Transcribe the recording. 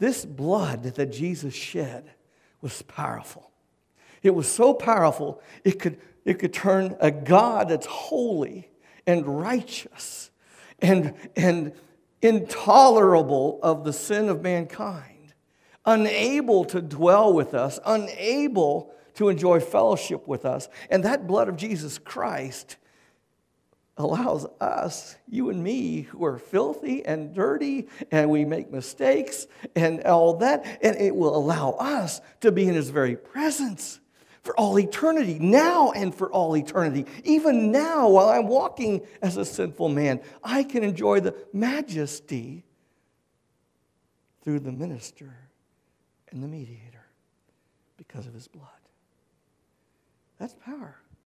This blood that Jesus shed was powerful. It was so powerful, it could, it could turn a God that's holy and righteous and, and intolerable of the sin of mankind, unable to dwell with us, unable to enjoy fellowship with us. And that blood of Jesus Christ allows us, you and me, who are filthy and dirty and we make mistakes and all that, and it will allow us to be in His very presence for all eternity, now and for all eternity. Even now, while I'm walking as a sinful man, I can enjoy the majesty through the minister and the mediator because of His blood. That's power.